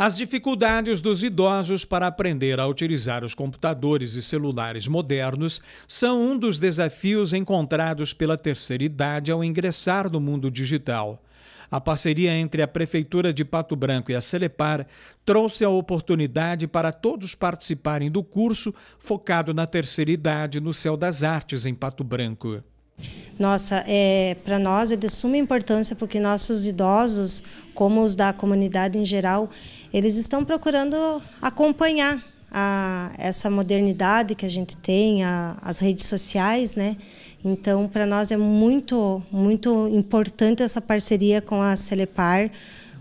As dificuldades dos idosos para aprender a utilizar os computadores e celulares modernos são um dos desafios encontrados pela terceira idade ao ingressar no mundo digital. A parceria entre a Prefeitura de Pato Branco e a Celepar trouxe a oportunidade para todos participarem do curso focado na terceira idade no Céu das Artes, em Pato Branco nossa, é, para nós é de suma importância porque nossos idosos, como os da comunidade em geral, eles estão procurando acompanhar a, essa modernidade que a gente tem, a, as redes sociais, né? Então, para nós é muito, muito importante essa parceria com a Celepar,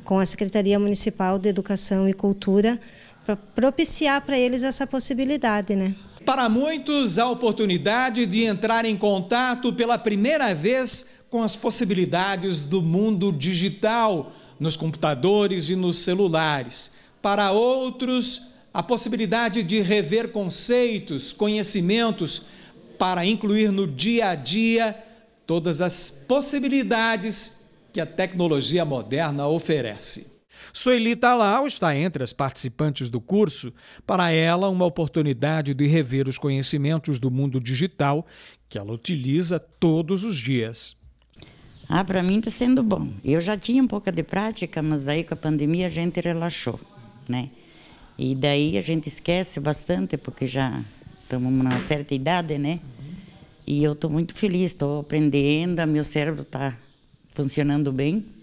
com a Secretaria Municipal de Educação e Cultura, para propiciar para eles essa possibilidade, né? Para muitos, a oportunidade de entrar em contato pela primeira vez com as possibilidades do mundo digital, nos computadores e nos celulares. Para outros, a possibilidade de rever conceitos, conhecimentos, para incluir no dia a dia todas as possibilidades que a tecnologia moderna oferece. Sueli Talau tá está entre as participantes do curso. Para ela, uma oportunidade de rever os conhecimentos do mundo digital que ela utiliza todos os dias. Ah, para mim está sendo bom. Eu já tinha um pouco de prática, mas daí com a pandemia a gente relaxou, né? E daí a gente esquece bastante, porque já estamos numa certa idade, né? E eu estou muito feliz, estou aprendendo, meu cérebro está funcionando bem.